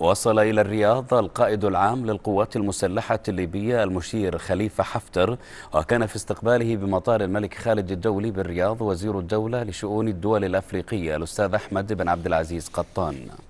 وصل إلى الرياض القائد العام للقوات المسلحة الليبية المشير خليفة حفتر وكان في استقباله بمطار الملك خالد الدولي بالرياض وزير الدولة لشؤون الدول الأفريقية الأستاذ أحمد بن عبد العزيز قطان